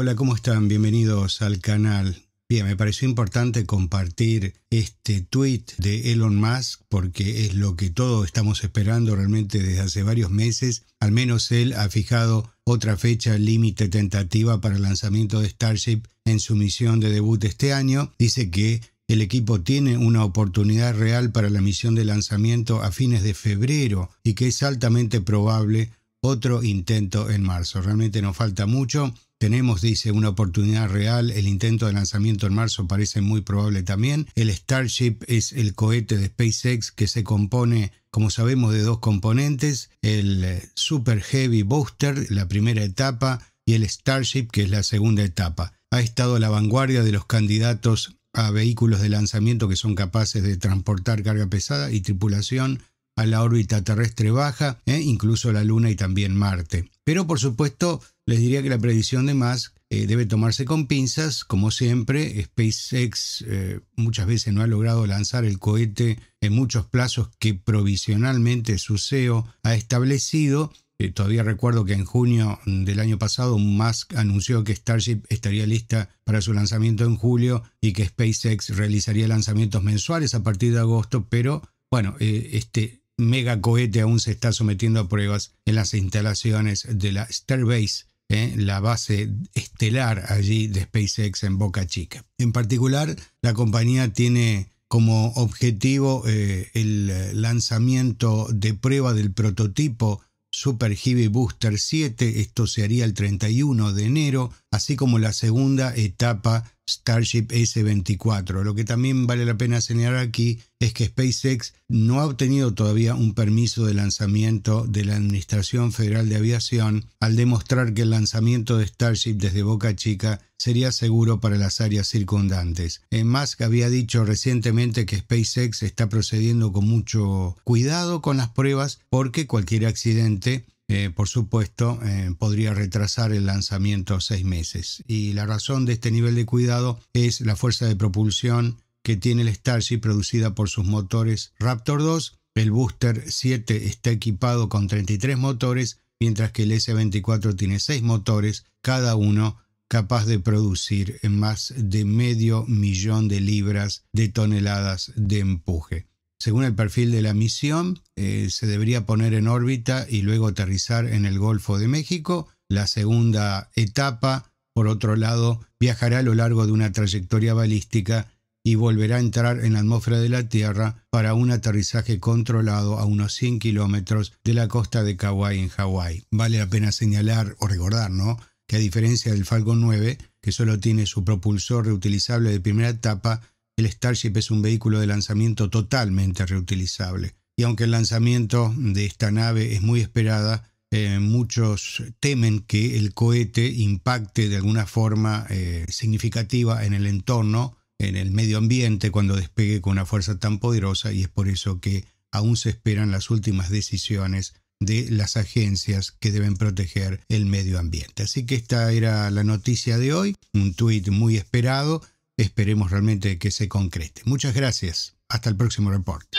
Hola, ¿cómo están? Bienvenidos al canal. Bien, me pareció importante compartir este tweet de Elon Musk porque es lo que todos estamos esperando realmente desde hace varios meses. Al menos él ha fijado otra fecha límite tentativa para el lanzamiento de Starship en su misión de debut este año. Dice que el equipo tiene una oportunidad real para la misión de lanzamiento a fines de febrero y que es altamente probable otro intento en marzo. Realmente nos falta mucho. Tenemos, dice, una oportunidad real. El intento de lanzamiento en marzo parece muy probable también. El Starship es el cohete de SpaceX que se compone como sabemos, de dos componentes, el eh, Super Heavy Booster, la primera etapa, y el Starship, que es la segunda etapa. Ha estado a la vanguardia de los candidatos a vehículos de lanzamiento que son capaces de transportar carga pesada y tripulación a la órbita terrestre baja, eh, incluso la Luna y también Marte. Pero por supuesto, les diría que la predicción de Musk eh, debe tomarse con pinzas. Como siempre, SpaceX eh, muchas veces no ha logrado lanzar el cohete en muchos plazos que provisionalmente su CEO ha establecido. Eh, todavía recuerdo que en junio del año pasado Musk anunció que Starship estaría lista para su lanzamiento en julio y que SpaceX realizaría lanzamientos mensuales a partir de agosto, pero bueno, este mega cohete aún se está sometiendo a pruebas en las instalaciones de la Starbase ¿eh? la base estelar allí de SpaceX en Boca Chica. En particular, la compañía tiene como objetivo eh, el lanzamiento de prueba del prototipo Super Heavy Booster 7, esto se haría el 31 de enero, así como la segunda etapa Starship S-24. Lo que también vale la pena señalar aquí es que SpaceX no ha obtenido todavía un permiso de lanzamiento de la Administración Federal de Aviación al demostrar que el lanzamiento de Starship desde Boca Chica sería seguro para las áreas circundantes. Eh, Musk había dicho recientemente que SpaceX está procediendo con mucho cuidado con las pruebas porque cualquier accidente eh, por supuesto, eh, podría retrasar el lanzamiento seis meses. Y la razón de este nivel de cuidado es la fuerza de propulsión que tiene el Starship producida por sus motores Raptor 2. El Booster 7 está equipado con 33 motores, mientras que el S-24 tiene 6 motores, cada uno capaz de producir más de medio millón de libras de toneladas de empuje. Según el perfil de la misión, eh, se debería poner en órbita y luego aterrizar en el Golfo de México. La segunda etapa, por otro lado, viajará a lo largo de una trayectoria balística y volverá a entrar en la atmósfera de la Tierra para un aterrizaje controlado a unos 100 kilómetros de la costa de Kauai en Hawái. Vale la pena señalar o recordar, ¿no? Que a diferencia del Falcon 9, que solo tiene su propulsor reutilizable de primera etapa, el Starship es un vehículo de lanzamiento totalmente reutilizable. Y aunque el lanzamiento de esta nave es muy esperada, eh, muchos temen que el cohete impacte de alguna forma eh, significativa en el entorno, en el medio ambiente, cuando despegue con una fuerza tan poderosa y es por eso que aún se esperan las últimas decisiones de las agencias que deben proteger el medio ambiente. Así que esta era la noticia de hoy, un tuit muy esperado esperemos realmente que se concrete. Muchas gracias. Hasta el próximo reporte.